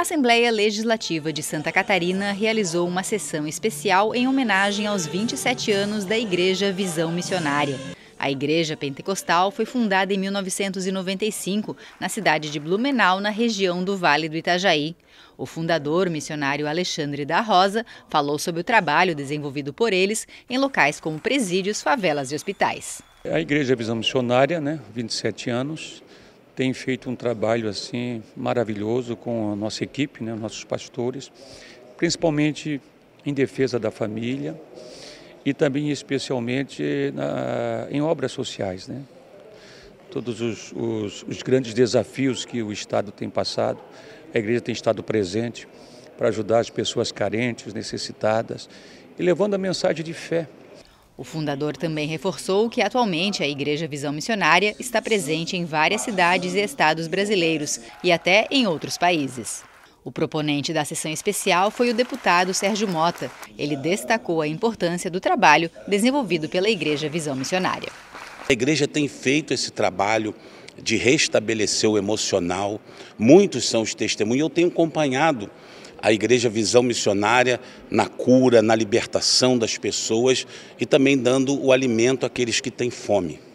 A Assembleia Legislativa de Santa Catarina realizou uma sessão especial em homenagem aos 27 anos da Igreja Visão Missionária. A Igreja Pentecostal foi fundada em 1995, na cidade de Blumenau, na região do Vale do Itajaí. O fundador, missionário Alexandre da Rosa, falou sobre o trabalho desenvolvido por eles em locais como presídios, favelas e hospitais. A Igreja Visão Missionária, né, 27 anos, tem feito um trabalho assim maravilhoso com a nossa equipe, né, nossos pastores, principalmente em defesa da família e também especialmente na, em obras sociais, né? Todos os, os, os grandes desafios que o Estado tem passado, a igreja tem estado presente para ajudar as pessoas carentes, necessitadas, e levando a mensagem de fé o fundador também reforçou que atualmente a Igreja Visão Missionária está presente em várias cidades e estados brasileiros e até em outros países. O proponente da sessão especial foi o deputado Sérgio Mota. Ele destacou a importância do trabalho desenvolvido pela Igreja Visão Missionária. A igreja tem feito esse trabalho de restabelecer o emocional. Muitos são os testemunhos. Eu tenho acompanhado a Igreja Visão Missionária na cura, na libertação das pessoas e também dando o alimento àqueles que têm fome.